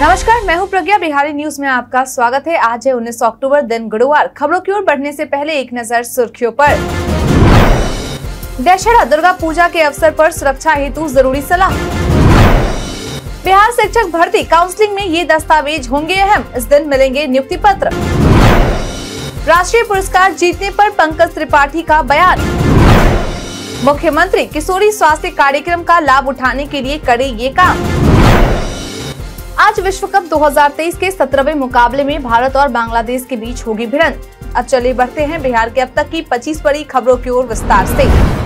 नमस्कार मैं हूं प्रज्ञा बिहारी न्यूज में आपका स्वागत है आज है उन्नीस अक्टूबर दिन गुरुवार खबरों की ओर बढ़ने से पहले एक नजर सुर्खियों पर दशहरा दुर्गा पूजा के अवसर पर सुरक्षा हेतु जरूरी सलाह बिहार शिक्षक भर्ती काउंसलिंग में ये दस्तावेज होंगे अहम इस दिन मिलेंगे नियुक्ति पत्र राष्ट्रीय पुरस्कार जीतने पर पंकज त्रिपाठी का बयान मुख्यमंत्री किशोरी स्वास्थ्य कार्यक्रम का लाभ उठाने के लिए करे ये काम आज विश्व कप 2023 के सत्रहवें मुकाबले में भारत और बांग्लादेश के बीच होगी भिड़ंत अब चले बढ़ते हैं बिहार के अब तक की 25 बड़ी खबरों की ओर विस्तार ऐसी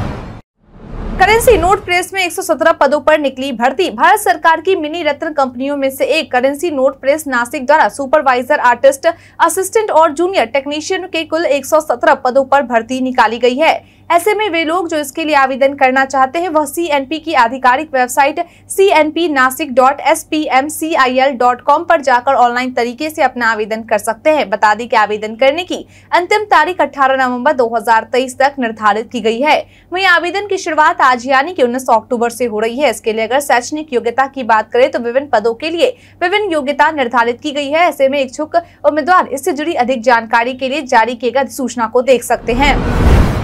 करेंसी नोट प्रेस में 117 पदों पर निकली भर्ती भारत सरकार की मिनी रत्न कंपनियों में से एक करेंसी नोट प्रेस नासिक द्वारा सुपरवाइजर आर्टिस्ट असिस्टेंट और जूनियर टेक्नीशियन के कुल 117 पदों पर भर्ती निकाली गई है ऐसे में वे लोग जो इसके लिए आवेदन करना चाहते हैं वह पी की आधिकारिक website C N P Nashik dot S P M C I L dot com पर जाकर ऑनलाइन तरीके से अपना आवेदन कर सकते हैं बता दें कि आवेदन करने की अंतिम तारीख 18 नवंबर 2023 तक निर्धारित की गई है वही आवेदन की शुरुआत आज यानी कि 19 अक्टूबर से हो रही है इसके लिए अगर शैक्षणिक योग्यता की बात करें तो विभिन्न पदों के लिए विभिन्न योग्यता निर्धारित की गई है ऐसे में इच्छुक उम्मीदवार इससे जुड़ी अधिक जानकारी के लिए जारी किए गए अधिसूचना को देख सकते हैं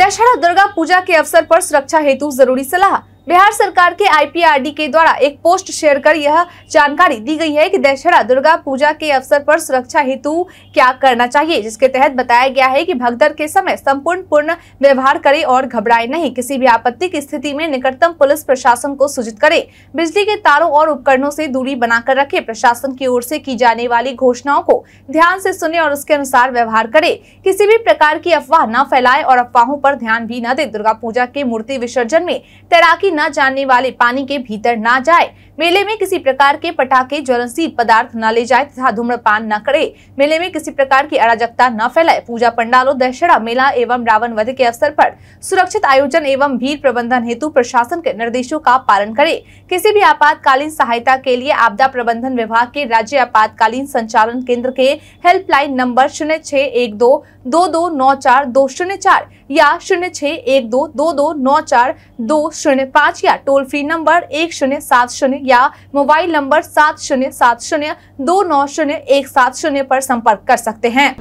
दशहरा दुर्गा पूजा के अवसर पर सुरक्षा हेतु जरूरी सलाह बिहार सरकार के आईपीआरडी के द्वारा एक पोस्ट शेयर कर यह जानकारी दी गई है कि दशहरा दुर्गा पूजा के अवसर पर सुरक्षा हेतु क्या करना चाहिए जिसके तहत बताया गया है कि भगदड़ के समय संपूर्ण पूर्ण व्यवहार करें और घबराए नहीं किसी भी आपत्ति की स्थिति में निकटतम पुलिस प्रशासन को सूचित करे बिजली के तारों और उपकरणों से दूरी बनाकर रखे प्रशासन की ओर से की जाने वाली घोषणाओं को ध्यान से सुने और उसके अनुसार व्यवहार करे किसी भी प्रकार की अफवाह न फैलाए और अफवाहों पर ध्यान भी न दे दुर्गा पूजा के मूर्ति विसर्जन में तैराकी न जानने वाले पानी के भीतर न जाए मेले में किसी प्रकार के पटाखे ज्वलनशील पदार्थ न ले जाए तथा धूम्रपान न करे मेले में किसी प्रकार की अराजकता न फैलाए पूजा पंडालों दशहरा मेला एवं रावण वध के अवसर पर सुरक्षित आयोजन एवं भीड़ प्रबंधन हेतु प्रशासन के निर्देशों का पालन करे किसी भी आपातकालीन सहायता के लिए आपदा प्रबंधन विभाग के राज्य आपातकालीन संचालन केंद्र के हेल्पलाइन नंबर शून्य छह एक दो दो दो नौ चार दो शून्य चार या शून्य छः एक दो दो दो नौ चार दो शून्य पाँच या टोल फ्री नंबर एक शून्य सात शून्य या मोबाइल नंबर सात शून्य सात शून्य दो नौ शून्य एक सात शून्य पर संपर्क कर सकते हैं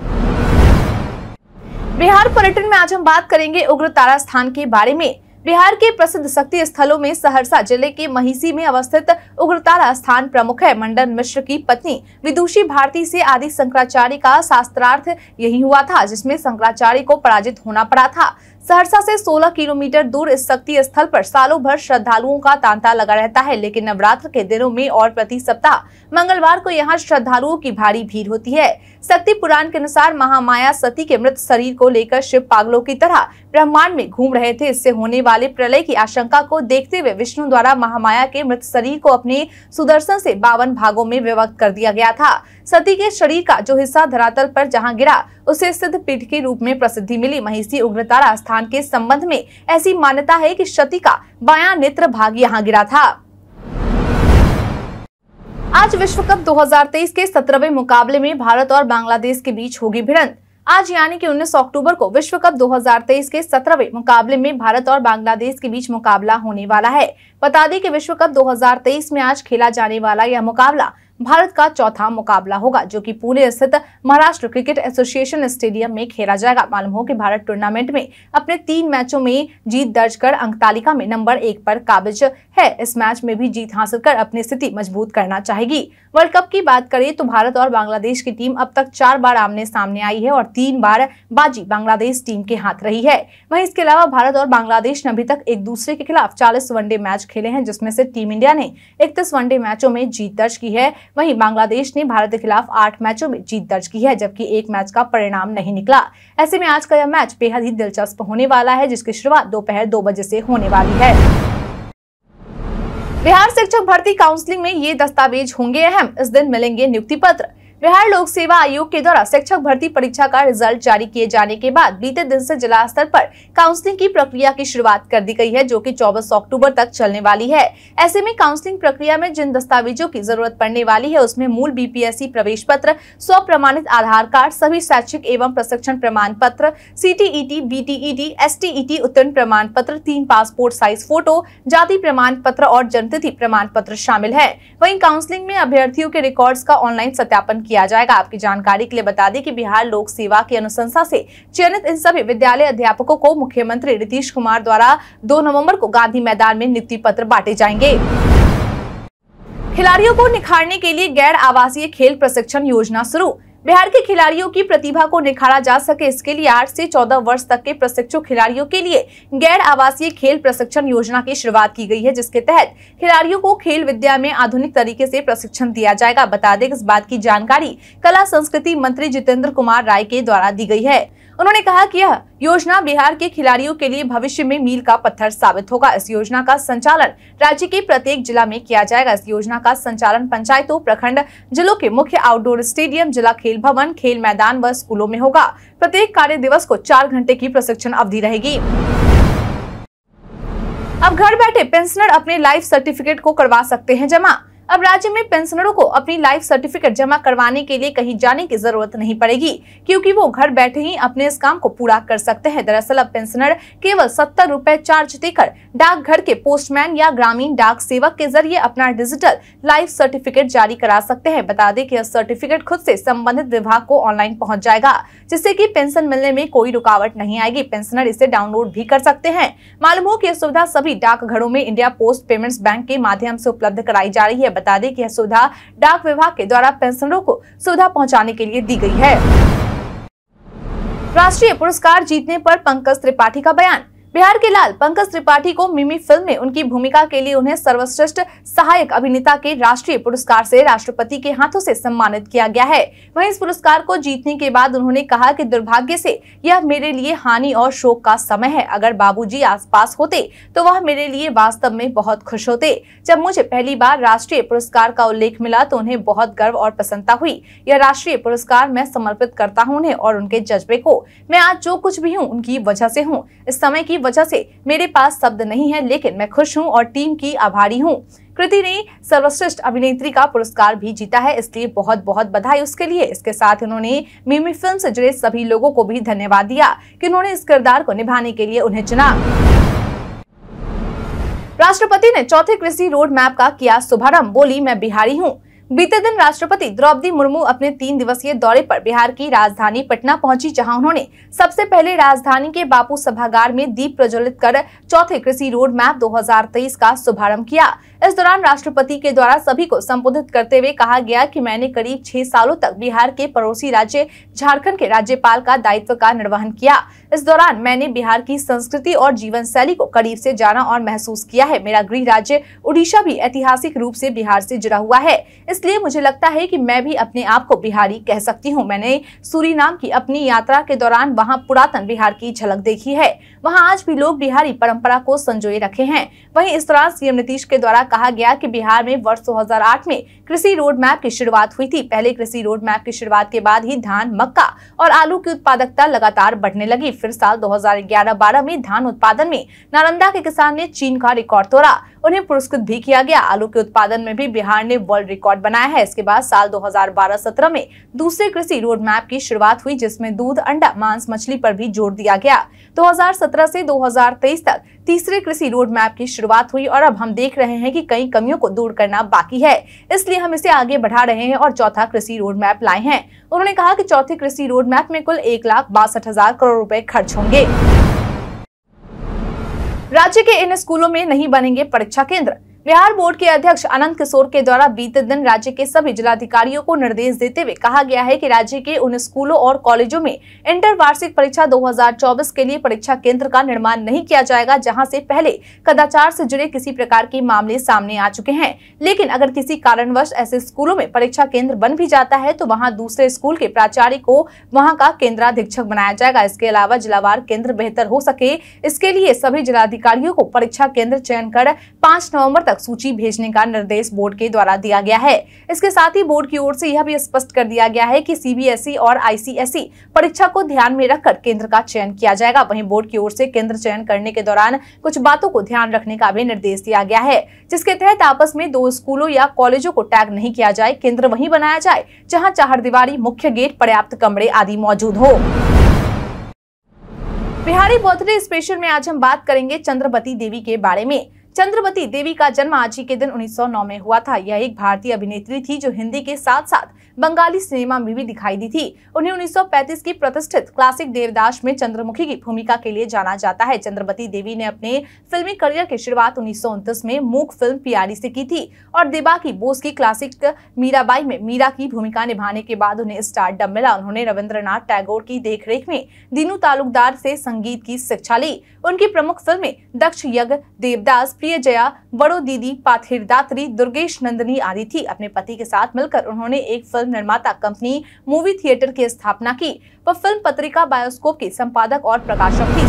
बिहार पर्यटन में आज हम बात करेंगे उग्र तारा स्थान के बारे में बिहार के प्रसिद्ध शक्ति स्थलों में सहरसा जिले के महिषी में अवस्थित उग्रतारा स्थान प्रमुख है मंडन मिश्र की पत्नी विदुषी भारती से आदि शंकराचार्य का शास्त्रार्थ यही हुआ था जिसमें शंकराचार्य को पराजित होना पड़ा था सहरसा से 16 किलोमीटर दूर इस शक्ति स्थल पर सालों भर श्रद्धालुओं का तांता लगा रहता है लेकिन नवरात्र के दिनों में और प्रति सप्ताह मंगलवार को यहाँ श्रद्धालुओं की भारी भीड़ होती है शक्ति पुराण के अनुसार महामाया सती के मृत शरीर को लेकर शिव पागलों की तरह ब्रह्मांड में घूम रहे थे इससे होने वाले प्रलय की आशंका को देखते हुए विष्णु द्वारा महामाया के मृत शरीर को अपने सुदर्शन से बावन भागों में विभक्त कर दिया गया था सती के शरीर का जो हिस्सा धरातल पर जहाँ गिरा उसे सिद्ध पीठ के रूप में प्रसिद्धि मिली महिषी उग्रतारा स्थान के संबंध में ऐसी मान्यता है कि सती का बाया नेत्र भाग यहां गिरा था आज विश्व कप 2023 के सत्रहवें मुकाबले में भारत और बांग्लादेश के बीच होगी भिड़ंत आज यानी कि 19 अक्टूबर को विश्व कप 2023 के सत्रहवें मुकाबले में भारत और बांग्लादेश के बीच मुकाबला होने वाला है बता दें कि विश्व कप 2023 में आज खेला जाने वाला यह मुकाबला भारत का चौथा मुकाबला होगा जो कि पुणे स्थित महाराष्ट्र क्रिकेट एसोसिएशन स्टेडियम में खेला जाएगा मालूम हो कि भारत टूर्नामेंट में अपने तीन मैचों में जीत दर्ज कर अंक तालिका में नंबर एक पर काबिज है इस मैच में भी जीत हासिल कर अपनी स्थिति मजबूत करना चाहेगी वर्ल्ड कप की बात करें तो भारत और बांग्लादेश की टीम अब तक चार बार आमने सामने आई है और तीन बार बाजी बांग्लादेश टीम के हाथ रही है वहीं इसके अलावा भारत और बांग्लादेश ने अभी तक एक दूसरे के खिलाफ चालीस वनडे मैच खेले हैं जिसमें से टीम इंडिया ने इकतीस वनडे मैचों में जीत दर्ज की है वही बांग्लादेश ने भारत के खिलाफ आठ मैचों में जीत दर्ज की है जबकि एक मैच का परिणाम नहीं निकला ऐसे में आज का यह मैच बेहद ही दिलचस्प होने वाला है जिसकी शुरुआत दोपहर दो, दो बजे से होने वाली है बिहार शिक्षक भर्ती काउंसिलिंग में ये दस्तावेज होंगे अहम इस दिन मिलेंगे नियुक्ति पत्र बिहार लोक सेवा आयोग के द्वारा शिक्षक भर्ती परीक्षा का रिजल्ट जारी किए जाने के बाद बीते दिन से जिला स्तर पर काउंसलिंग की प्रक्रिया की शुरुआत कर दी गई है जो कि 24 अक्टूबर तक चलने वाली है ऐसे में काउंसलिंग प्रक्रिया में जिन दस्तावेजों की जरूरत पड़ने वाली है उसमें मूल बीपीएससी प्रवेश पत्र स्व प्रमाणित आधार कार्ड सभी शैक्षिक एवं प्रशिक्षण प्रमाण पत्र सीटीईटी बीटीईटी एसटीईटी उत्तीर्ण प्रमाण पत्र तीन पासपोर्ट साइज फोटो जाति प्रमाण पत्र और जनतिथि प्रमाण पत्र शामिल है वही काउंसलिंग में अभ्यर्थियों के रिकॉर्ड का ऑनलाइन सत्यापन किया जाएगा आपकी जानकारी के लिए बता दें कि बिहार लोक सेवा की अनुशंसा से चयनित इन सभी विद्यालय अध्यापकों को मुख्यमंत्री नीतीश कुमार द्वारा दो नवम्बर को गांधी मैदान में नियुक्ति पत्र बांटे जाएंगे खिलाड़ियों को निखारने के लिए गैर आवासीय खेल प्रशिक्षण योजना शुरू बिहार के खिलाड़ियों की प्रतिभा को निखारा जा सके इसके लिए आठ से चौदह वर्ष तक के प्रशिक्षु खिलाड़ियों के लिए गैर आवासीय खेल प्रशिक्षण योजना की शुरुआत की गई है जिसके तहत खिलाड़ियों को खेल विद्या में आधुनिक तरीके से प्रशिक्षण दिया जाएगा बता दें इस बात की जानकारी कला संस्कृति मंत्री जितेंद्र कुमार राय के द्वारा दी गई है उन्होंने कहा कि यह योजना बिहार के खिलाड़ियों के लिए भविष्य में मील का पत्थर साबित होगा इस योजना का संचालन राज्य के प्रत्येक जिला में किया जाएगा इस योजना का संचालन पंचायतों प्रखंड जिलों के मुख्य आउटडोर स्टेडियम जिला खेल भवन खेल मैदान व स्कूलों में होगा प्रत्येक कार्य दिवस को चार घंटे की प्रशिक्षण अवधि रहेगी अब घर बैठे पेंशनर अपने लाइफ सर्टिफिकेट को करवा सकते हैं जमा अब राज्य में पेंशनरों को अपनी लाइफ सर्टिफिकेट जमा करवाने के लिए कहीं जाने की जरूरत नहीं पड़ेगी क्योंकि वो घर बैठे ही अपने इस काम को पूरा कर सकते हैं दरअसल अब पेंशनर केवल सत्तर रूपए चार्ज देकर डाकघर के पोस्टमैन या ग्रामीण डाक सेवक के जरिए अपना डिजिटल लाइफ सर्टिफिकेट जारी करा सकते हैं बता दें की यह सर्टिफिकेट खुद ऐसी सम्बन्धित विभाग को ऑनलाइन पहुँच जाएगा जिससे की पेंशन मिलने में कोई रुकावट नहीं आएगी पेंशनर इसे डाउनलोड भी कर सकते हैं मालूम हो की यह सुविधा सभी डाकघरों में इंडिया पोस्ट पेमेंट्स बैंक के माध्यम ऐसी उपलब्ध कराई जा रही है बता दें कि यह सुविधा डाक विभाग के द्वारा पेंशनरों को सुविधा पहुंचाने के लिए दी गई है राष्ट्रीय पुरस्कार जीतने पर पंकज त्रिपाठी का बयान बिहार के लाल पंकज त्रिपाठी को मिमी फिल्म में उनकी भूमिका के लिए उन्हें सर्वश्रेष्ठ सहायक अभिनेता के राष्ट्रीय पुरस्कार से राष्ट्रपति के हाथों से सम्मानित किया गया है वहीं इस पुरस्कार को जीतने के बाद उन्होंने कहा कि दुर्भाग्य से यह मेरे लिए हानि और शोक का समय है अगर बाबूजी आसपास होते तो वह मेरे लिए वास्तव में बहुत खुश होते जब मुझे पहली बार राष्ट्रीय पुरस्कार का उल्लेख मिला तो उन्हें बहुत गर्व और प्रसन्नता हुई यह राष्ट्रीय पुरस्कार मैं समर्पित करता हूँ उन्हें और उनके जज्बे को मैं आज जो कुछ भी हूँ उनकी वजह से हूँ इस समय की वजह से मेरे पास शब्द नहीं है लेकिन मैं खुश हूँ और टीम की आभारी हूँ कृति ने सर्वश्रेष्ठ अभिनेत्री का पुरस्कार भी जीता है इसलिए बहुत बहुत बधाई उसके लिए इसके साथ उन्होंने मिमी फिल्म से जुड़े सभी लोगों को भी धन्यवाद दिया कि उन्होंने इस किरदार को निभाने के लिए उन्हें चुना राष्ट्रपति ने चौथे कृषि रोड मैप का किया शुभारम्भ बोली मैं बिहारी हूँ बीते दिन राष्ट्रपति द्रौपदी मुर्मू अपने तीन दिवसीय दौरे पर बिहार की राजधानी पटना पहुंची जहां उन्होंने सबसे पहले राजधानी के बापू सभागार में दीप प्रज्वलित कर चौथे कृषि रोड मैप 2023 का शुभारंभ किया इस दौरान राष्ट्रपति के द्वारा सभी को संबोधित करते हुए कहा गया कि मैंने करीब छह सालों तक बिहार के पड़ोसी राज्य झारखंड के राज्यपाल का दायित्व का निर्वहन किया इस दौरान मैंने बिहार की संस्कृति और जीवन शैली को करीब से जाना और महसूस किया है मेरा गृह राज्य उड़ीसा भी ऐतिहासिक रूप से बिहार से जुड़ा हुआ है इसलिए मुझे लगता है कि मैं भी अपने आप को बिहारी कह सकती हूँ मैंने सूरी की अपनी यात्रा के दौरान वहाँ पुरातन बिहार की झलक देखी है वहाँ आज भी लोग बिहारी परम्परा को संजोए रखे है वही इस दौरान सीएम नीतीश के द्वारा कहा गया कि बिहार में वर्ष 2008 में कृषि रोड मैप की शुरुआत हुई थी पहले कृषि रोड मैप की शुरुआत के बाद ही धान मक्का और आलू की उत्पादकता लगातार बढ़ने लगी फिर साल 2011-12 में धान उत्पादन में नालंदा के किसान ने चीन का रिकॉर्ड तोड़ा उन्हें पुरस्कृत भी किया गया आलू के उत्पादन में भी बिहार ने वर्ल्ड रिकॉर्ड बनाया है इसके बाद साल 2012-17 में दूसरे कृषि रोड मैप की शुरुआत हुई जिसमें दूध अंडा मांस मछली पर भी जोर दिया गया 2017 से 2023 तक तीसरे कृषि रोड मैप की शुरुआत हुई और अब हम देख रहे हैं कि कई कमियों को दूर करना बाकी है इसलिए इसलिए हम इसे आगे बढ़ा रहे हैं और चौथा कृषि रोड मैप लाए हैं उन्होंने कहा कि चौथे कृषि रोड मैप में कुल एक लाख बासठ हजार करोड़ रुपए खर्च होंगे राज्य के इन स्कूलों में नहीं बनेंगे परीक्षा केंद्र बिहार बोर्ड के अध्यक्ष अनंत किशोर के द्वारा बीते दिन राज्य के सभी जिलाधिकारियों को निर्देश देते हुए कहा गया है कि राज्य के उन स्कूलों और कॉलेजों में इंटर वार्षिक परीक्षा 2024 के लिए परीक्षा केंद्र का निर्माण नहीं किया जाएगा जहां से पहले कदाचार से जुड़े किसी प्रकार के मामले सामने आ चुके हैं लेकिन अगर किसी कारणवश ऐसे स्कूलों में परीक्षा केंद्र बन भी जाता है तो वहाँ दूसरे स्कूल के प्राचार्य को वहाँ का केंद्राधीक्षक बनाया जाएगा इसके अलावा जिलावार केंद्र बेहतर हो सके इसके लिए सभी जिलाधिकारियों को परीक्षा केंद्र चयन कर पाँच नवम्बर तक तक सूची भेजने का निर्देश बोर्ड के द्वारा दिया गया है इसके साथ ही बोर्ड की ओर से यह भी स्पष्ट कर दिया गया है कि सीबीएसई e और आईसीएसई e परीक्षा को ध्यान में रखकर केंद्र का चयन किया जाएगा वहीं बोर्ड की ओर से केंद्र चयन करने के दौरान कुछ बातों को ध्यान रखने का भी निर्देश दिया गया है जिसके तहत आपस में दो स्कूलों या कॉलेजों को टैग नहीं किया जाए केंद्र वही बनाया जाए जहाँ चार दीवारी मुख्य गेट पर्याप्त कमरे आदि मौजूद हो बिहारी बर्थडे स्पेशल में आज हम बात करेंगे चंद्रवती देवी के बारे में चंद्रवती देवी का जन्म आज ही के दिन 1909 में हुआ था यह एक भारतीय अभिनेत्री थी जो हिंदी के साथ साथ बंगाली सिनेमा में भी दिखाई दी थी उन्हें 1935 की प्रतिष्ठित क्लासिक देवदास में चंद्रमुखी की भूमिका के लिए जाना जाता है चंद्रवती देवी ने अपने फिल्मी करियर की शुरुआत उन्नीस में मूक फिल्म पियारी से की थी और देबा की बोस की क्लासिक मीराबाई में मीरा की भूमिका निभाने के बाद उन्हें स्टारडम मिला उन्होंने रविन्द्रनाथ टैगोर की देखरेख में दीनू तालुकदार से संगीत की शिक्षा ली उनकी प्रमुख फिल्में दक्ष यज्ञ देवदास प्रिय जया बड़ो दीदी पाथिरदात्री दुर्गेश नंदनी आदि थी अपने पति के साथ मिलकर उन्होंने एक फिल्म निर्माता कंपनी मूवी थिएटर की स्थापना की वह फिल्म पत्रिका बायोस्कोप के संपादक और प्रकाशक थी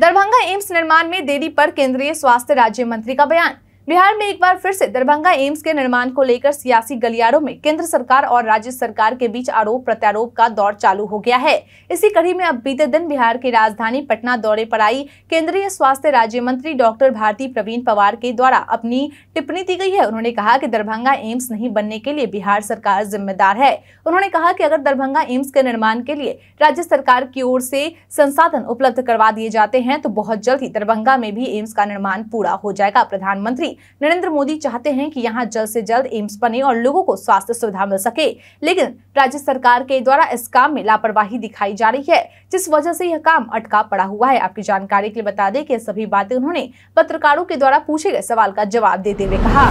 दरभंगा एम्स निर्माण में देरी पर केंद्रीय स्वास्थ्य राज्य मंत्री का बयान बिहार में एक बार फिर से दरभंगा एम्स के निर्माण को लेकर सियासी गलियारों में केंद्र सरकार और राज्य सरकार के बीच आरोप प्रत्यारोप का दौर चालू हो गया है इसी कड़ी में अब बीते दिन बिहार की राजधानी पटना दौरे पर आई केंद्रीय स्वास्थ्य राज्य मंत्री डॉक्टर भारती प्रवीण पवार के द्वारा अपनी टिप्पणी दी गई है उन्होंने कहा की दरभंगा एम्स नहीं बनने के लिए बिहार सरकार जिम्मेदार है उन्होंने कहा की अगर दरभंगा एम्स के निर्माण के लिए राज्य सरकार की ओर से संसाधन उपलब्ध करवा दिए जाते हैं तो बहुत जल्द ही दरभंगा में भी एम्स का निर्माण पूरा हो जाएगा प्रधानमंत्री नरेंद्र मोदी चाहते हैं कि यहाँ जल्द से जल्द एम्स बने और लोगों को स्वास्थ्य सुविधा मिल सके लेकिन राज्य सरकार के द्वारा इस काम में लापरवाही दिखाई जा रही है जिस वजह से यह काम अटका पड़ा हुआ है आपकी जानकारी के लिए बता दें कि सभी बातें उन्होंने पत्रकारों के द्वारा पूछे गए सवाल का जवाब देते हुए कहा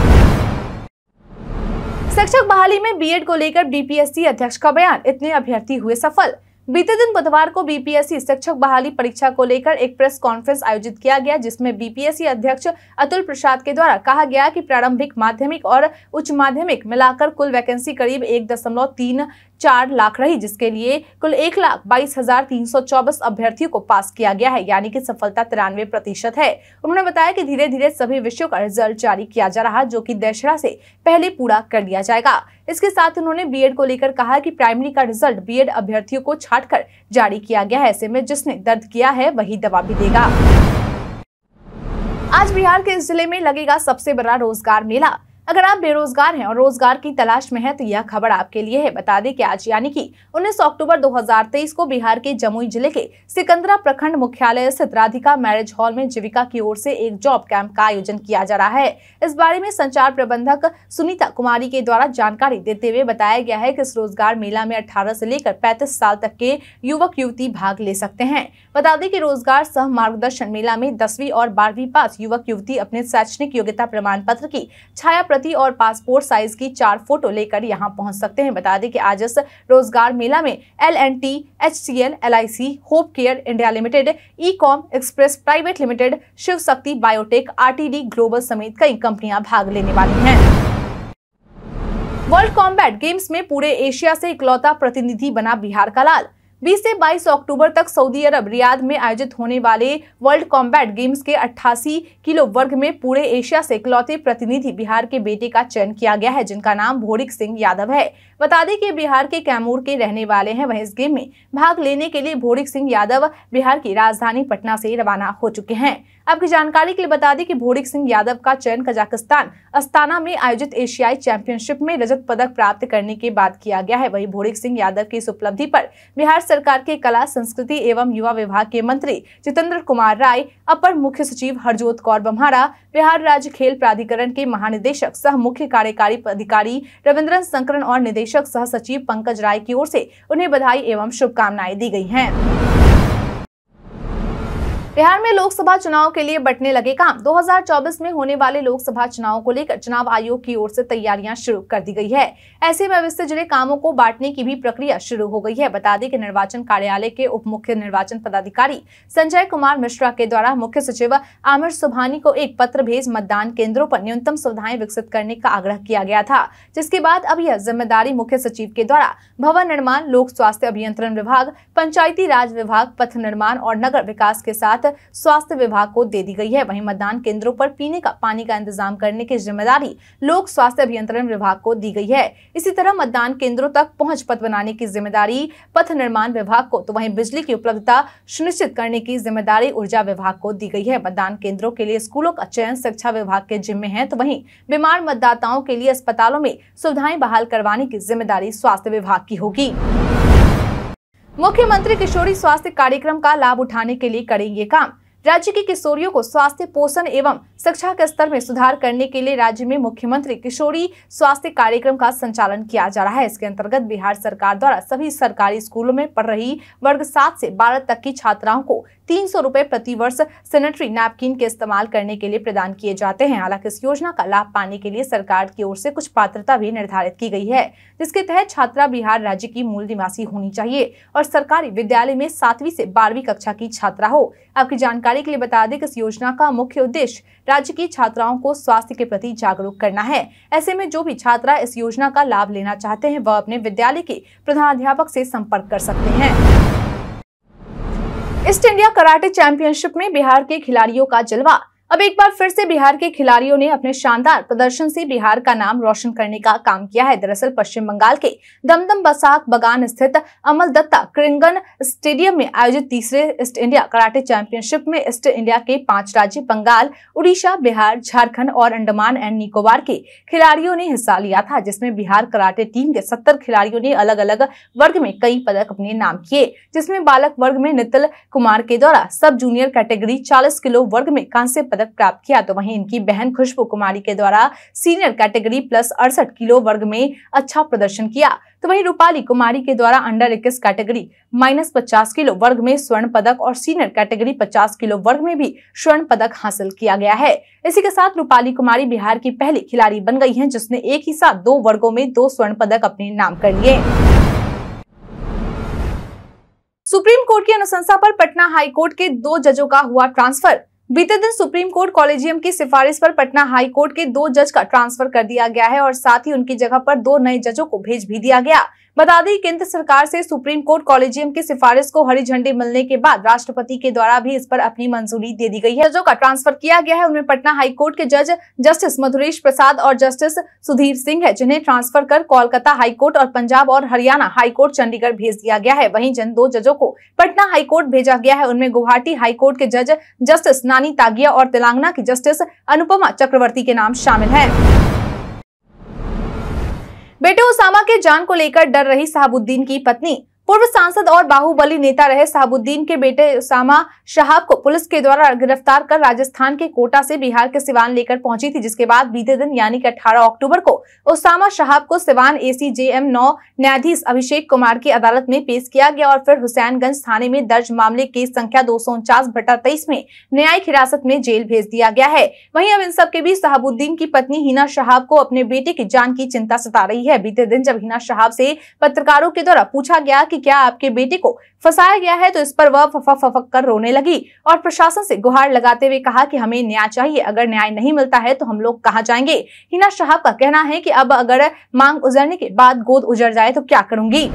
शिक्षक बहाली में बीएड को लेकर बीपीएससी अध्यक्ष का बयान इतने अभ्यर्थी हुए सफल बीते दिन बुधवार को बीपीएससी शिक्षक बहाली परीक्षा को लेकर एक प्रेस कॉन्फ्रेंस आयोजित किया गया जिसमें बीपीएससी अध्यक्ष अतुल प्रसाद के द्वारा कहा गया कि प्रारंभिक माध्यमिक और उच्च माध्यमिक मिलाकर कुल वैकेंसी करीब एक दशमलव तीन चार लाख रही जिसके लिए कुल एक लाख बाईस हजार तीन सौ चौबीस अभ्यर्थियों को पास किया गया है यानी कि सफलता तिरानवे प्रतिशत है उन्होंने बताया कि धीरे धीरे सभी विषयों का रिजल्ट जारी किया जा रहा जो कि दशहरा से पहले पूरा कर लिया जाएगा इसके साथ उन्होंने बीएड को लेकर कहा कि प्राइमरी का रिजल्ट बीएड अभ्यर्थियों को छाट जारी किया गया है ऐसे में जिसने दर्द किया है वही दवा भी देगा आज बिहार के इस जिले में लगेगा सबसे बड़ा रोजगार मेला अगर आप बेरोजगार हैं और रोजगार की तलाश में हैं तो यह खबर आपके लिए है बता दें कि आज यानी कि 19 अक्टूबर 2023 को बिहार के जमुई जिले के सिकंदरा प्रखंड मुख्यालय स्थित राधिका मैरिज हॉल में जीविका की ओर से एक जॉब कैंप का आयोजन किया जा रहा है इस बारे में संचार प्रबंधक सुनीता कुमारी के द्वारा जानकारी देते हुए बताया गया है की इस रोजगार मेला में अठारह से लेकर पैंतीस साल तक के युवक युवती भाग ले सकते हैं बता दें की रोजगार सह मार्गदर्शन मेला में दसवीं और बारहवीं पास युवक युवती अपने शैक्षणिक योग्यता प्रमाण पत्र की छाया प्रति और पासपोर्ट साइज की चार फोटो लेकर यहाँ पहुँच सकते हैं बता दें कि आज इस रोजगार मेला में L N T H C L L I C hope care India limited Ecom express private limited Shiv Shakti biotech R T D global समेत कई कंपनियां भाग लेने वाली हैं वर्ल्ड कॉम्बैट गेम्स में पूरे एशिया से इकलौता प्रतिनिधि बना बिहार का लाल 20 से 22 अक्टूबर तक सऊदी अरब रियाद में आयोजित होने वाले वर्ल्ड कॉम्बैट गेम्स के 88 किलो वर्ग में पूरे एशिया से इकलौते प्रतिनिधि बिहार के बेटे का चयन किया गया है जिनका नाम भोरिक सिंह यादव है बता दें कि बिहार के कैमूर के रहने वाले हैं वह इस गेम में भाग लेने के लिए भोरिक सिंह यादव बिहार की राजधानी पटना से रवाना हो चुके हैं आपकी जानकारी के लिए बता दें कि भोरिक सिंह यादव का चयन कजाकिस्तान अस्ताना में आयोजित एशियाई चैंपियनशिप में रजत पदक प्राप्त करने के बाद किया गया है वही भोरिक सिंह यादव की इस उपलब्धि पर बिहार सरकार के कला संस्कृति एवं युवा विभाग के मंत्री जितेंद्र कुमार राय अपर मुख्य सचिव हरजोत कौर बम्हारा बिहार राज्य खेल प्राधिकरण के महानिदेशक सह मुख्य कार्यकारी अधिकारी रविन्द्र संकरण और निदेशक निदेशक सह सचिव पंकज राय की ओर से उन्हें बधाई एवं शुभकामनाएं दी गई हैं बिहार में लोकसभा चुनाव के लिए बटने लगे काम 2024 में होने वाले लोकसभा चुनाव को लेकर चुनाव आयोग की ओर से तैयारियां शुरू कर दी गई है ऐसे में इससे जुड़े कामों को बांटने की भी प्रक्रिया शुरू हो गई है बता दें कि निर्वाचन कार्यालय के उप मुख्य निर्वाचन पदाधिकारी संजय कुमार मिश्रा के द्वारा मुख्य सचिव आमिर सुबहानी को एक पत्र भेज मतदान केंद्रों पर न्यूनतम सुविधाएं विकसित करने का आग्रह किया गया था जिसके बाद अब यह जिम्मेदारी मुख्य सचिव के द्वारा भवन निर्माण लोक स्वास्थ्य अभियंत्रण विभाग पंचायती राज विभाग पथ निर्माण और नगर विकास के साथ स्वास्थ्य विभाग को दे दी गई है वहीं मतदान केंद्रों पर पीने का पानी का इंतजाम करने की जिम्मेदारी लोक स्वास्थ्य अभियंत्रण विभाग को दी गई है इसी तरह मतदान केंद्रों तक पहुंच पथ बनाने की जिम्मेदारी पथ निर्माण विभाग को तो वही बिजली की उपलब्धता सुनिश्चित करने की जिम्मेदारी ऊर्जा विभाग को दी गई है मतदान केंद्रों के लिए स्कूलों का चयन शिक्षा विभाग के जिम्मे है तो वही बीमार मतदाताओं के लिए अस्पतालों में सुविधाएं बहाल करवाने की जिम्मेदारी स्वास्थ्य विभाग की होगी मुख्यमंत्री किशोरी स्वास्थ्य कार्यक्रम का लाभ उठाने के लिए करेंगे काम राज्य की किशोरियों को स्वास्थ्य पोषण एवं शिक्षा के स्तर में सुधार करने के लिए राज्य में मुख्यमंत्री किशोरी स्वास्थ्य कार्यक्रम का संचालन किया जा रहा है इसके अंतर्गत बिहार सरकार द्वारा सभी सरकारी स्कूलों में पढ़ रही वर्ग सात से बारह तक की छात्राओं को तीन सौ रुपए प्रतिवर्ष सेनेटरी नैपकिन के इस्तेमाल करने के लिए प्रदान किए जाते हैं हालांकि इस योजना का लाभ पाने के लिए सरकार की ओर से कुछ पात्रता भी निर्धारित की गई है जिसके तहत छात्रा बिहार राज्य की मूल निवासी होनी चाहिए और सरकारी विद्यालय में सातवीं से बारहवीं कक्षा की छात्रा हो आपकी जानकारी के लिए बता दें कि इस योजना का मुख्य उद्देश्य राज्य की छात्राओं को स्वास्थ्य के प्रति जागरूक करना है ऐसे में जो भी छात्रा इस योजना का लाभ लेना चाहते हैं वह अपने विद्यालय के प्रधानाध्यापक से संपर्क कर सकते हैं ईस्ट इंडिया कराटे चैंपियनशिप में बिहार के खिलाड़ियों का जलवा अब एक बार फिर से बिहार के खिलाड़ियों ने अपने शानदार प्रदर्शन से बिहार का नाम रोशन करने का काम किया है दरअसल पश्चिम बंगाल के दमदम बसाक बगान स्थित अमल दत्ता क्रिंगन स्टेडियम में आयोजित तीसरे ईस्ट इंडिया कराटे चैंपियनशिप में ईस्ट इंडिया के पांच राज्य बंगाल उड़ीसा बिहार झारखंड और अंडमान एंड निकोबार के खिलाड़ियों ने हिस्सा लिया था जिसमें बिहार कराटे टीम के सत्तर खिलाड़ियों ने अलग अलग वर्ग में कई पदक अपने नाम किए जिसमें बालक वर्ग में नितिल कुमार के द्वारा सब जूनियर कैटेगरी चालीस किलो वर्ग में कांस्य पदक प्राप्त किया तो वहीं इनकी बहन खुशबू कुमारी के द्वारा सीनियर कैटेगरी प्लस अड़सठ किलो वर्ग में अच्छा प्रदर्शन किया तो वहीं रूपाली कुमारी के द्वारा अंडर इक्कीस कैटेगरी माइनस पचास किलो वर्ग में स्वर्ण पदक और सीनियर कैटेगरी पचास किलो वर्ग में भी स्वर्ण पदक हासिल किया गया है इसी के साथ रूपाली कुमारी बिहार की पहली खिलाड़ी बन गई है जिसने एक ही साथ दो वर्गो में दो स्वर्ण पदक अपने नाम कर लिए सुप्रीम कोर्ट की अनुशंसा पर पटना हाई कोर्ट के दो जजों का हुआ ट्रांसफर बीते दिन सुप्रीम कोर्ट कॉलेजियम की सिफारिश पर पटना हाई कोर्ट के दो जज का ट्रांसफर कर दिया गया है और साथ ही उनकी जगह पर दो नए जजों को भेज भी दिया गया बता दें केंद्र सरकार से सुप्रीम कोर्ट कॉलेजियम की सिफारिश को हरी झंडी मिलने के बाद राष्ट्रपति के द्वारा भी इस पर अपनी मंजूरी दे दी गई है जजों का ट्रांसफर किया गया है उनमें पटना हाईकोर्ट के जज जस्टिस मधुरेश प्रसाद और जस्टिस सुधीर सिंह है जिन्हें ट्रांसफर कर कोलकाता हाईकोर्ट और पंजाब और हरियाणा हाईकोर्ट चंडीगढ़ भेज दिया गया है वही जिन दो जजों को पटना हाईकोर्ट भेजा गया है उनमें गुवाहाटी हाईकोर्ट के जज जस्टिस नानी तागिया और तेलंगाना की जस्टिस अनुपमा चक्रवर्ती के नाम शामिल है बेटे उसामा के जान को लेकर डर रही साहबुद्दीन की पत्नी पूर्व सांसद और बाहुबली नेता रहे साहबुद्दीन के बेटे उसामा शहाब को पुलिस के द्वारा गिरफ्तार कर राजस्थान के कोटा से बिहार के सिवान लेकर पहुंची थी जिसके बाद बीते दिन यानी कि 18 अक्टूबर को उसामा शहाब को सिवान एसीजेएम नौ न्यायाधीश अभिषेक कुमार की अदालत में पेश किया गया और फिर हुसैनगंज थाने में दर्ज मामले केस संख्या दो भट्टा तेईस में न्यायिक हिरासत में जेल भेज दिया गया है वही अब इन सबके बीच साहबुद्दीन की पत्नी हिना शहाब को अपने बेटे की जान की चिंता सता रही है बीते दिन जब हिना शहाब से पत्रकारों के द्वारा पूछा गया की कि क्या आपके बेटे को फंसाया गया है तो इस पर वह फफा फफक कर रोने लगी और प्रशासन से गुहार लगाते हुए कहा कि हमें न्याय चाहिए अगर न्याय नहीं मिलता है तो हम लोग कहाँ जाएंगे हिना शाह का कहना है की अब अगर मांग उजरने के बाद गोद उजर जाए तो क्या करूंगी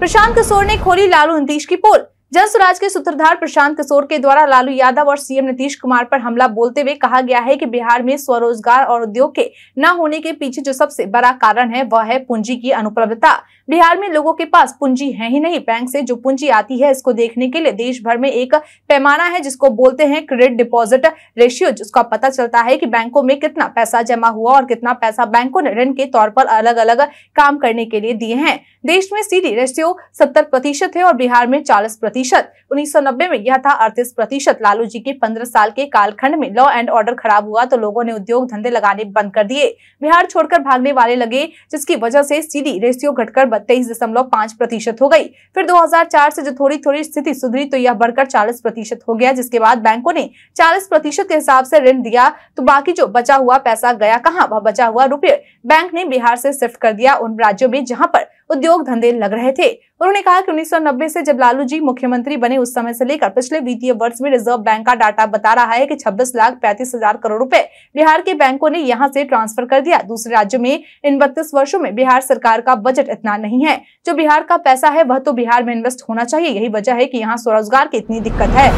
प्रशांत किशोर ने खोली लालू नीतीश की पोल जन स्वराज के सूत्रधार प्रशांत किशोर के द्वारा लालू यादव और सीएम नीतीश कुमार पर हमला बोलते हुए कहा गया है कि बिहार में स्वरोजगार और उद्योग के न होने के पीछे जो सबसे बड़ा कारण है वह है पूंजी की अनुपलब्धता बिहार में लोगों के पास पूंजी है ही नहीं बैंक से जो पूंजी आती है इसको देखने के लिए देश भर में एक पैमाना है जिसको बोलते हैं क्रेडिट डिपोजिट रेशियो जिसका पता चलता है की बैंकों में कितना पैसा जमा हुआ और कितना पैसा बैंकों ने ऋण के तौर पर अलग अलग काम करने के लिए दिए हैं देश में सीडी रेशियो सत्तर है और बिहार में चालीस प्रतिशत उन्नीस में यह था अड़तीस प्रतिशत लालू जी के पंद्रह साल के कालखंड में लॉ एंड ऑर्डर खराब हुआ तो लोगों ने उद्योग धंधे लगाने बंद कर दिए बिहार छोड़कर भागने वाले लगे जिसकी वजह से सीडी रेशियो घटकर बत्तीस दशमलव पांच प्रतिशत हो गई फिर 2004 से जो थोड़ी थोड़ी स्थिति सुधरी तो यह बढ़कर चालीस प्रतिशत हो गया जिसके बाद बैंकों ने चालीस प्रतिशत के हिसाब से ऋण दिया तो बाकी जो बचा हुआ पैसा गया कहाँ वह बचा हुआ रुपये बैंक ने बिहार से शिफ्ट कर दिया उन राज्यों में जहाँ पर उद्योग धंधे लग रहे थे उन्होंने कहा कि 1990 से जब लालू जी मुख्यमंत्री बने उस समय से लेकर पिछले वित्तीय वर्ष में रिजर्व बैंक का डाटा बता रहा है कि 26 लाख पैंतीस हजार करोड़ रुपए बिहार के बैंकों ने यहां से ट्रांसफर कर दिया दूसरे राज्यों में इन बत्तीस वर्षो में बिहार सरकार का बजट इतना नहीं है जो बिहार का पैसा है वह तो बिहार में इन्वेस्ट होना चाहिए यही वजह है की यहाँ स्वरोजगार की इतनी दिक्कत है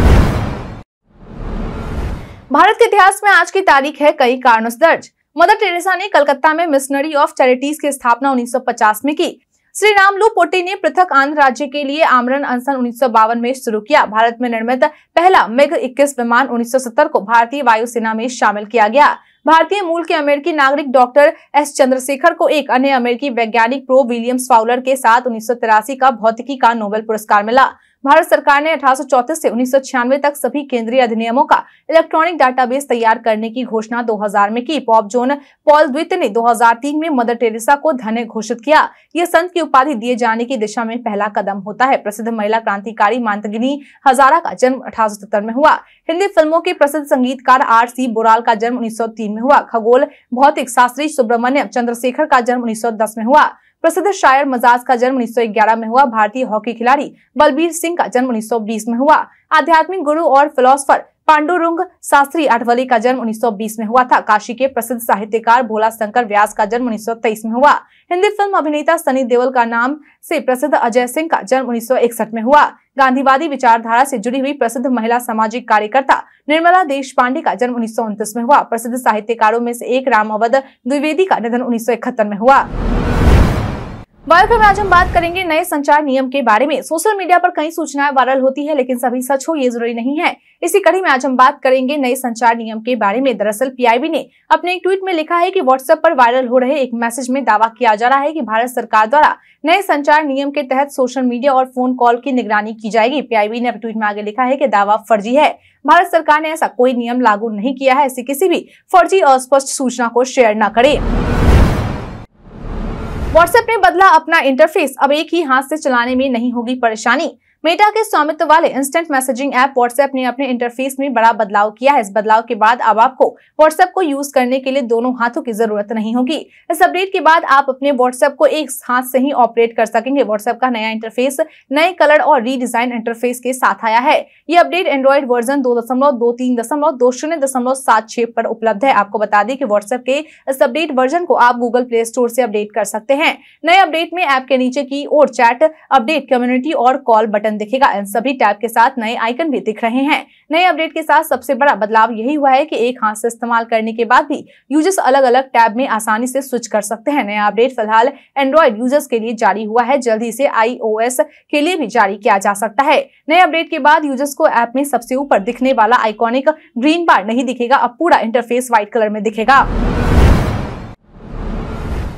भारत के इतिहास में आज की तारीख है कई कारणों से दर्ज मदर टेरेसा ने कलकत्ता में मिशनरी ऑफ चैरिटीज की स्थापना 1950 में की श्री रामलू पोटी ने पृथक आंध्र राज्य के लिए आमरण अनशन उन्नीस में शुरू किया भारत में निर्मित पहला मेघ 21 विमान 1970 को भारतीय वायुसेना में शामिल किया गया भारतीय मूल के अमेरिकी नागरिक डॉक्टर एस चंद्रशेखर को एक अन्य अमेरिकी वैज्ञानिक प्रो विलियम्स फाउलर के साथ उन्नीस का भौतिकी का नोबेल पुरस्कार मिला भारत सरकार ने अठारह से उन्नीस तक सभी केंद्रीय अधिनियमों का इलेक्ट्रॉनिक डाटाबेस तैयार करने की घोषणा 2000 में की पॉप जोन पॉल द्वित ने 2003 में मदर टेरेसा को धन्य घोषित किया यह संत की उपाधि दिए जाने की दिशा में पहला कदम होता है प्रसिद्ध महिला क्रांतिकारी मांतगिनी हजारा का जन्म अठारह में हुआ हिंदी फिल्मों के प्रसिद्ध संगीतकार आर सी बोराल का जन्म उन्नीस में हुआ खगोल भौतिक शास्त्री सुब्रमण्यम चंद्रशेखर का जन्म उन्नीस में हुआ प्रसिद्ध शायर मजाज का जन्म 1911 में हुआ भारतीय हॉकी खिलाड़ी बलबीर सिंह का जन्म 1920 में हुआ आध्यात्मिक गुरु और फिलोसफर पांडुरुंग शास्त्री अठवली का जन्म 1920 में हुआ था काशी के प्रसिद्ध साहित्यकार भोला शंकर व्यास का जन्म 1923 में हुआ हिंदी फिल्म अभिनेता सनी देओल का नाम से प्रसिद्ध अजय सिंह का जन्म 1961 में हुआ गांधीवादी विचारधारा से जुड़ी हुई प्रसिद्ध महिला सामाजिक कार्यकर्ता निर्मला देश पांडे का जन्म उन्नीस में हुआ प्रसिद्ध साहित्यकारों में से एक अवध द्विवेदी का निधन उन्नीस में हुआ में आज हम बात करेंगे नए संचार नियम के बारे में सोशल मीडिया पर कई सूचनाएं वायरल होती है लेकिन सभी सच हो ये जरूरी नहीं है इसी कड़ी में आज हम बात करेंगे नए संचार नियम के बारे में दरअसल पीआईबी ने अपने एक ट्वीट में लिखा है कि व्हाट्सएप पर वायरल हो रहे एक मैसेज में दावा किया जा रहा है की भारत सरकार द्वारा नए संचार नियम के तहत सोशल मीडिया और फोन कॉल की निगरानी की जाएगी पीआईबी ने ट्वीट में आगे लिखा है की दावा फर्जी है भारत सरकार ने ऐसा कोई नियम लागू नहीं किया है ऐसी किसी भी फर्जी और स्पष्ट सूचना को शेयर न करे व्हाट्सएप ने बदला अपना इंटरफेस अब एक ही हाथ से चलाने में नहीं होगी परेशानी मेटा के स्वामित्व वाले इंस्टेंट मैसेजिंग ऐप व्हाट्सएप ने अपने इंटरफेस में बड़ा बदलाव किया है इस बदलाव के बाद अब आपको व्हाट्सएप को यूज करने के लिए दोनों हाथों की जरूरत नहीं होगी इस अपडेट के बाद आप अपने व्हाट्सएप को एक हाथ से ही ऑपरेट कर सकेंगे व्हाट्सएप का नया इंटरफेस नए कलर और रीडिजाइन इंटरफेस के साथ आया है ये अपडेट एंड्रॉइड वर्जन दो दशमलव दो तीन दशमलव दो शून्य दशमलव सात छह पर उपलब्ध है आपको बता दें कि व्हाट्सएप के इस अपडेट वर्जन को आप गूगल प्ले स्टोर से अपडेट कर सकते हैं नए अपडेट में ऐप के नीचे की ओर चैट अपडेट कम्युनिटी और कॉल बटन आइकन दिखेगा इन सभी टैब के साथ नए आइकन भी दिख रहे हैं नए अपडेट के साथ सबसे बड़ा बदलाव यही हुआ है कि एक हाथ से इस्तेमाल करने के बाद भी यूजर्स अलग अलग टैब में आसानी से स्विच कर सकते हैं नया अपडेट फिलहाल एंड्रॉइड यूजर्स के लिए जारी हुआ है जल्द इसे आई के लिए भी जारी किया जा सकता है नए अपडेट के बाद यूजर्स को ऐप में सबसे ऊपर दिखने वाला आइकॉनिक ग्रीन बार नहीं दिखेगा अब पूरा इंटरफेस व्हाइट कलर में दिखेगा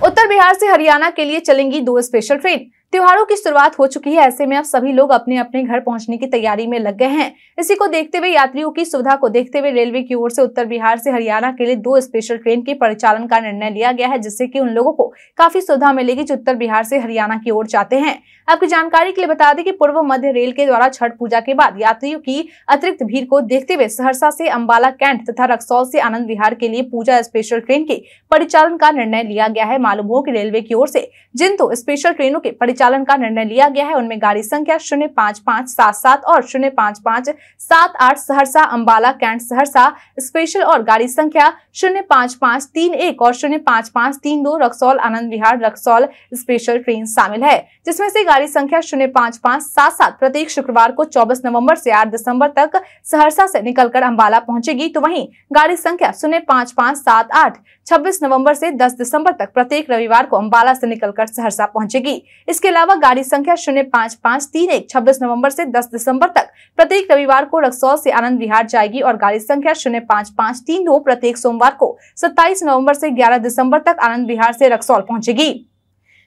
उत्तर बिहार से हरियाणा के लिए चलेंगी दो स्पेशल ट्रेन त्योहारों की शुरुआत हो चुकी है ऐसे में अब सभी लोग अपने अपने घर पहुंचने की तैयारी में लग गए हैं इसी को देखते हुए यात्रियों की सुविधा को देखते हुए रेलवे की ओर से उत्तर बिहार से हरियाणा के लिए दो स्पेशल ट्रेन के परिचालन का निर्णय लिया गया है जिससे कि उन लोगों को काफी सुविधा मिलेगी जो उत्तर बिहार से हरियाणा की ओर जाते हैं आपकी जानकारी के लिए बता दें कि पूर्व मध्य रेल के द्वारा छठ पूजा के बाद यात्रियों की अतिरिक्त भीड़ को देखते हुए सहरसा से अम्बाला कैंट तथा रक्सौल से आनंद विहार के लिए पूजा स्पेशल ट्रेन के परिचालन का निर्णय लिया गया है मालूम हो की रेलवे की ओर से जिन दो स्पेशल ट्रेनों के परिचालन परिचालन का निर्णय लिया गया है उनमें गाड़ी संख्या शून्य पाँच पाँच सात सात और शून्य पाँच पाँच सात आठ सहरसा अम्बाला कैंट सहरसा स्पेशल और गाड़ी संख्या शून्य पाँच पाँच तीन एक और शून्य पाँच पाँच तीन दो रक्सौल आनंद विहार रक्सौल स्पेशल ट्रेन शामिल है जिसमें से गाड़ी संख्या शून्य पाँच पाँच सात सात प्रत्येक शुक्रवार को चौबीस नवम्बर से आठ दिसंबर तक सहरसा से निकलकर अम्बाला पहुंचेगी तो वही गाड़ी संख्या शून्य पाँच पाँच सात आठ छब्बीस नवम्बर से दस दिसंबर तक प्रत्येक रविवार को अम्बाला से निकलकर सहरसा पहुंचेगी इसके अलावा गाड़ी संख्या शून्य पाँच पाँच तीन एक छब्बीस नवम्बर ऐसी दस दिसंबर तक प्रत्येक रविवार को रक्सौल से आनंद विहार जाएगी और गाड़ी संख्या शून्य पाँच पाँच तीन दो प्रत्येक सोमवार को सत्ताईस नवम्बर ऐसी ग्यारह दिसंबर तक आनंद विहार ऐसी रक्सौल पहुंचेगी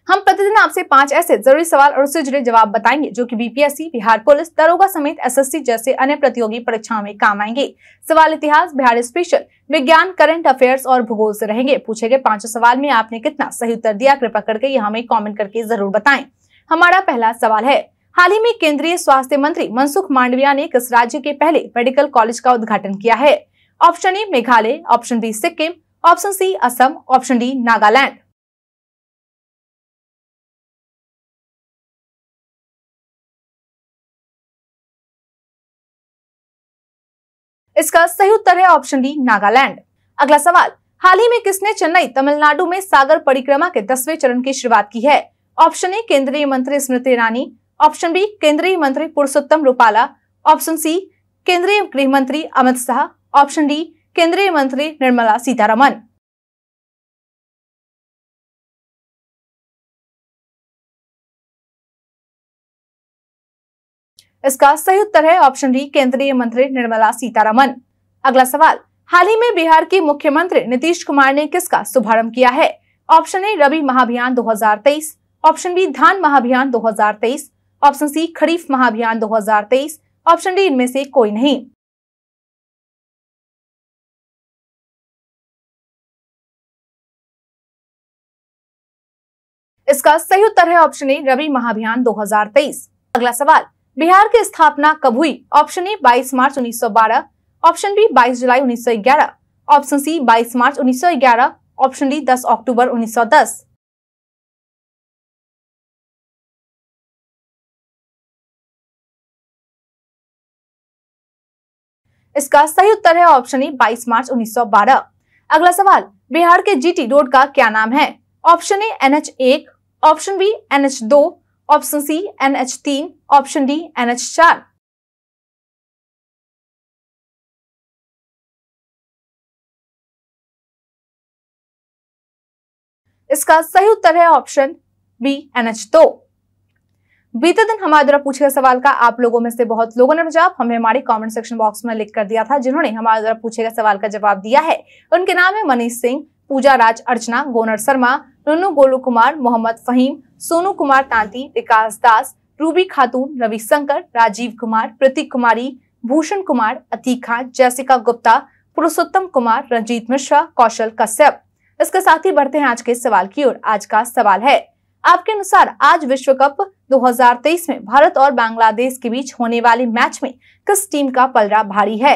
हम प्रतिदिन आपसे पांच ऐसे जरूरी सवाल और उससे जुड़े जवाब बताएंगे जो कि बीपीएससी बिहार पुलिस दरोगा समेत एसएससी जैसे अन्य प्रतियोगी परीक्षाओं में काम आएंगे सवाल इतिहास बिहार स्पेशल विज्ञान करंट अफेयर्स और भूगोल से रहेंगे पूछे गए पांचों सवाल में आपने कितना सही उत्तर दिया कृपया करके ये हमें कॉमेंट करके जरूर बताए हमारा पहला सवाल है हाल ही में केंद्रीय स्वास्थ्य मंत्री मनसुख मांडविया ने किस राज्य के पहले मेडिकल कॉलेज का उद्घाटन किया है option A Meghalaya option B Sikkim option C Assam option D Nagaland इसका सही उत्तर है ऑप्शन डी नागालैंड अगला सवाल हाल ही में किसने चेन्नई तमिलनाडु में सागर परिक्रमा के दसवें चरण की शुरुआत की है ऑप्शन ए केंद्रीय मंत्री स्मृति ईरानी ऑप्शन बी केंद्रीय मंत्री पुरुषोत्तम रूपाला ऑप्शन सी केंद्रीय गृह मंत्री अमित शाह ऑप्शन डी केंद्रीय मंत्री निर्मला सीतारमन इसका सही उत्तर है ऑप्शन डी केंद्रीय मंत्री निर्मला सीतारमन अगला सवाल हाल ही में बिहार के मुख्यमंत्री नीतीश कुमार ने किसका शुभारंभ किया है ऑप्शन ए रवि महाभियान 2023 ऑप्शन बी धान महाभियान 2023 ऑप्शन सी खरीफ महाभियान 2023 ऑप्शन डी इनमें से कोई नहीं इसका सही उत्तर है ऑप्शन ए रवि महाभियान 2023 अगला सवाल बिहार की स्थापना कब हुई ऑप्शन ए 22 मार्च 1912 ऑप्शन बी 22 जुलाई 1911 ऑप्शन सी 22 मार्च 1911 ऑप्शन डी 10 अक्टूबर 1910 इसका सही उत्तर है ऑप्शन ए 22 मार्च 1912 अगला सवाल बिहार के जीटी रोड का क्या नाम है ऑप्शन ए एनएच एक ऑप्शन बी एनएच दो ऑप्शन सी एन एच तीन ऑप्शन डी एन एच चार इसका सही उत्तर है ऑप्शन बी एन एच दो बीते दिन हमारे द्वारा पूछे गए सवाल का आप लोगों में से बहुत लोगों ने जवाब हमें हमारे कमेंट सेक्शन बॉक्स में लिख कर दिया था जिन्होंने हमारे द्वारा पूछे गए सवाल का जवाब दिया है उनके नाम है मनीष सिंह पूजा राज अर्चना गोनर शर्मा नुनू गोलू कुमार मोहम्मद फहीम सोनू कुमार तांती विकास दास रूबी खातून रविशंकर राजीव कुमार प्रतीक कुमारी भूषण कुमार अतीक खान जैसिका गुप्ता पुरुषोत्तम कुमार रंजीत मिश्रा कौशल कश्यप इसके साथ ही बढ़ते हैं आज के सवाल की ओर आज का सवाल है आपके अनुसार आज विश्व कप 2023 में भारत और बांग्लादेश के बीच होने वाले मैच में किस टीम का पलड़ा भारी है